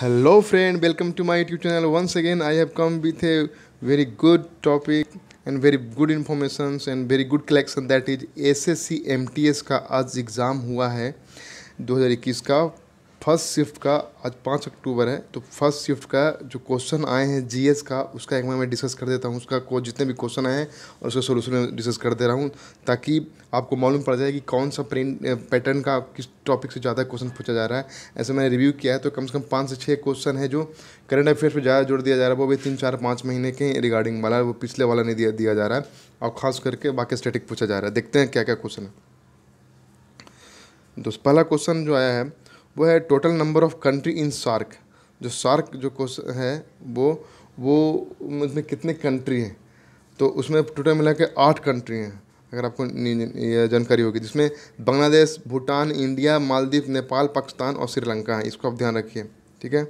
hello friend welcome to my YouTube channel once again I have come with a very good topic and very good information and very good collection that is SSC MTS का आज exam हुआ है 2021 का first shift का आज पाँच अक्टूबर है तो फर्स्ट शिफ्ट का जो क्वेश्चन आए हैं जीएस का उसका एक बार मैं डिस्कस कर देता हूँ उसका को जितने भी क्वेश्चन आए हैं और उसका सोल्यूशन में डिस्कस कर दे रहा हूँ ताकि आपको मालूम पड़ जाए कि कौन सा प्रिंट पैटर्न का किस टॉपिक से ज़्यादा क्वेश्चन पूछा जा रहा है ऐसे मैंने रिव्यू किया है तो कम से कम पाँच से छः क्वेश्चन है जो करंट अफेयर्स पर ज़्यादा जोड़ दिया जा रहा है वो भी तीन चार पाँच महीने के रिगार्डिंग वाला वो पिछले वाला नहीं दिया दिया जा रहा है और ख़ास करके बाकी स्टेटिक पूछा जा रहा है देखते हैं क्या क्या क्वेश्चन है दोस्त पहला क्वेश्चन जो आया है वो है total number of country in SAARC जो सार्क जो कोस है वो वो उसमें कितने कंट्री हैं तो उसमें टोटल मिला के आठ कंट्री हैं अगर आपको यह जानकारी होगी जिसमें बांग्लादेश भूटान इंडिया मालदीव नेपाल पाकिस्तान और श्रीलंका है इसको आप ध्यान रखिए ठीक है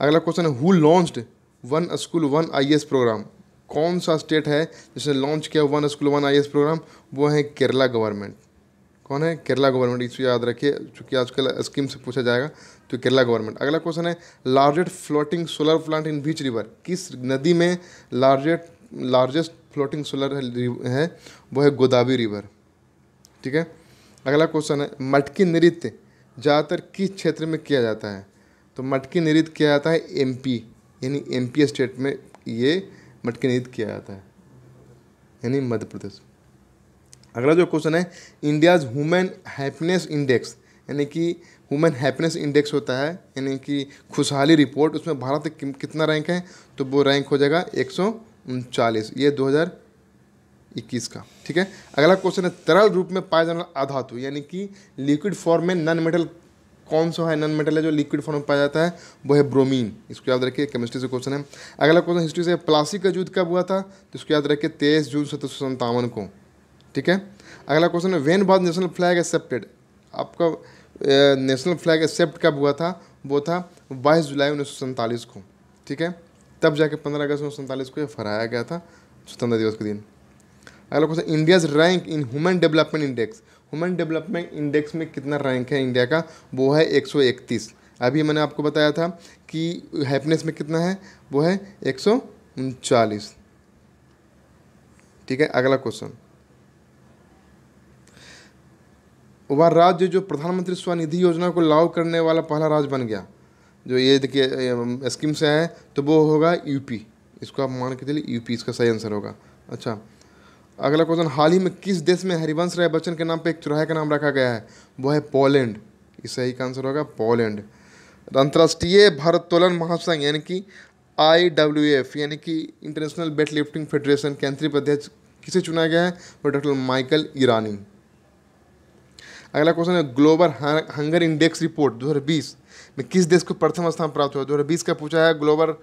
अगला क्वेश्चन है who launched one school one I programme कौन सा स्टेट है जिसने लॉन्च किया one school one I programme वो है केरला गवर्नमेंट कौन है केरला गवर्नमेंट इसको याद रखिए चूँकि आजकल स्कीम से पूछा जाएगा तो केरला गवर्नमेंट अगला क्वेश्चन है largest floating solar plant in which river किस नदी में लार्जेस्ट लार्जेस्ट फ्लोटिंग सोलर है वो है गोदावरी रिवर ठीक है अगला क्वेश्चन है मटकी नृत्य ज़्यादातर किस क्षेत्र में किया जाता है तो मटकी नृत्य किया जाता है एम यानी एम स्टेट में ये मटकी नृत्य किया जाता है यानी मध्य प्रदेश अगला जो क्वेश्चन है इंडियाज़ हुमेन हैप्पीनेस इंडेक्स यानी कि हुमेन हैप्पीनेस इंडेक्स होता है यानी कि खुशहाली रिपोर्ट उसमें भारत कितना रैंक है तो वो रैंक हो जाएगा एक सौ उनचालीस ये दो हज़ार इक्कीस का ठीक है अगला क्वेश्चन है तरल रूप में पाया जाने वाला अधातु यानी कि लिक्विड फॉर्म में नॉन मेटल कौन सा है नॉन मेटल है जो लिक्विड फॉर्म में पाया जाता है वो है ब्रोमीन इसको याद रखिए केमिस्ट्री से क्वेश्चन है अगला क्वेश्चन हिस्ट्री से प्लास्टिक का युद्ध कब हुआ था तो इसको याद रखिए तेईस जून सत्रह सौ संतावन को ठीक है अगला क्वेश्चन है वेन बाद नेशनल फ्लैग एक्सेप्टेड आपका नेशनल फ्लैग एक्सेप्ट कब हुआ था वो था बाईस जुलाई उन्नीस को ठीक है तब जाके पंद्रह अगस्त उन्नीस को ये फहराया गया था स्वतंत्रता दिवस के दिन अगला question India's rank in human development index human development index में कितना रैंक है इंडिया का वो है एक अभी मैंने आपको बताया था कि हैप्पीनेस में कितना है वो है एक ठीक है अगला क्वेश्चन वह राज्य जो प्रधानमंत्री स्वनिधि योजना को लागू करने वाला पहला राज्य बन गया जो ये देखिए स्कीम से आए तो वो होगा यूपी इसको आप मान के चलिए यूपी इसका सही आंसर होगा अच्छा अगला क्वेश्चन हाल ही में किस देश में हरिवंश राय बच्चन के नाम पर एक चौराहे का नाम रखा गया है वो है पोलैंड इस सही का आंसर होगा पोलैंड अंतर्राष्ट्रीय भारोत्तोलन महासंघ यानी कि आई डब्ल्यू एफ यानी कि इंटरनेशनल वेट लिफ्टिंग फेडरेशन के अंतरिम अध्यक्ष किसे चुना गया है वो डॉक्टर माइकल ईरानी अगला क्वेश्चन है ग्लोबल हंगर इंडेक्स रिपोर्ट 2020 में किस देश को प्रथम स्थान प्राप्त हुआ 2020 का पूछा है ग्लोबल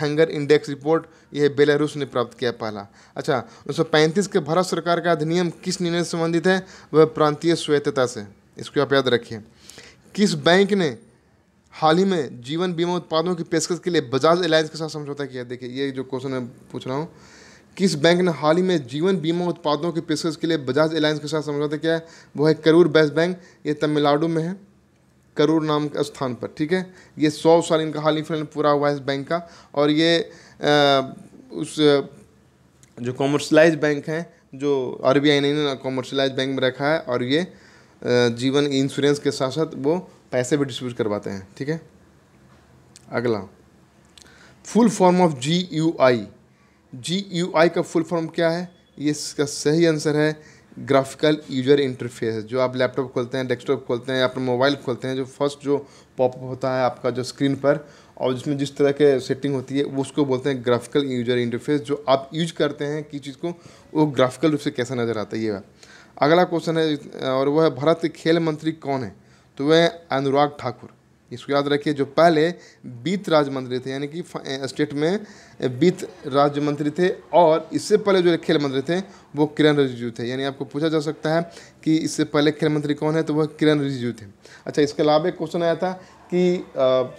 हंगर इंडेक्स रिपोर्ट यह बेलारूस ने प्राप्त किया पहला अच्छा उन्नीस के भारत सरकार का अधिनियम किस निर्णय से संबंधित है वह प्रांतीय स्वायत्तता से इसको आप याद रखिए किस बैंक ने हाल ही में जीवन बीमा उत्पादों की पेशकश के लिए बजाज अलायंस के साथ समझौता किया देखिए ये जो क्वेश्चन मैं पूछ रहा हूँ किस बैंक ने हाल ही में जीवन बीमा उत्पादों की पेशकश के लिए बजाज एलायंस के साथ समझौता किया है वो है करूर बेस्ट बैंक ये तमिलनाडु में है करूर नाम के स्थान पर ठीक है ये सौ साल इनका हाल ही फिलहाल पूरा हुआ है इस बैंक का और ये आ, उस जो कॉमर्शलाइज बैंक हैं जो आर बी आई ने कॉमर्शलाइज बैंक में रखा है और ये जीवन इंश्योरेंस के साथ साथ वो पैसे भी डिस्ट्रीब्यूट करवाते हैं ठीक है अगला full form of G U I G U I का फुल फॉर्म क्या है ये इसका सही आंसर है ग्राफिकल यूजर इंटरफेस जो आप लैपटॉप खोलते हैं डेस्कटॉप खोलते हैं या अपना मोबाइल खोलते हैं जो फर्स्ट जो पॉपअप होता है आपका जो स्क्रीन पर और जिसमें जिस तरह के सेटिंग होती है उसको बोलते हैं ग्राफिकल यूजर इंटरफेस जो आप यूज करते हैं किस चीज़ को वो ग्राफिकल रूप से कैसा नज़र आता है ये अगला क्वेश्चन है और वह भारत के खेल मंत्री कौन है तो वह अनुराग ठाकुर इसको याद रखिए जो पहले बीत राज्य मंत्री थे यानी कि स्टेट में बीत राज्य मंत्री थे और इससे पहले जो खेल मंत्री थे वो किरण रिजिजू थे यानी आपको पूछा जा सकता है कि इससे पहले खेल मंत्री कौन है तो वह किरण रिजिजू थे अच्छा इसके अलावा एक क्वेश्चन आया था कि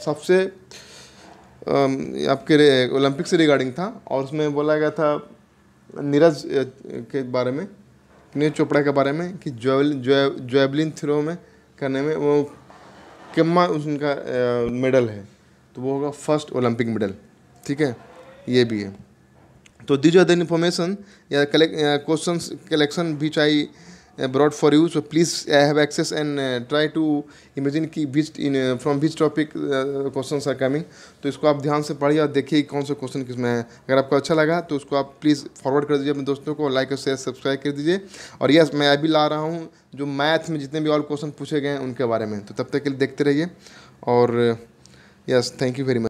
सबसे आपके ओलंपिक से रिगार्डिंग था और उसमें बोला गया था नीरज के बारे में नीरज चोपड़ा के बारे में कि ज्वेवलिन ज्वेवलिन थ्रो में करने में वो किम्मा उनका मेडल है तो वो होगा फर्स्ट ओलंपिक मेडल ठीक है ये भी है तो दीजिए अदर इन्फॉर्मेशन या कलेक्ट क्वेश्चन कलेक्शन भी चाहिए brought for you so please I have access and try to imagine की which in from uh, which topic question are coming तो इसको आप ध्यान से पढ़िए और देखिए कौन सा क्वेश्चन किसमें है अगर आपको अच्छा लगा तो उसको आप प्लीज़ फॉरवर्ड कर दीजिए अपने दोस्तों को लाइक और शेयर सब्सक्राइब कर दीजिए और यस मैं अभी ला रहा हूँ जो मैथ में जितने भी और क्वेश्चन पूछे गए हैं उनके बारे में तो तब तक के लिए देखते रहिए और yes thank you very much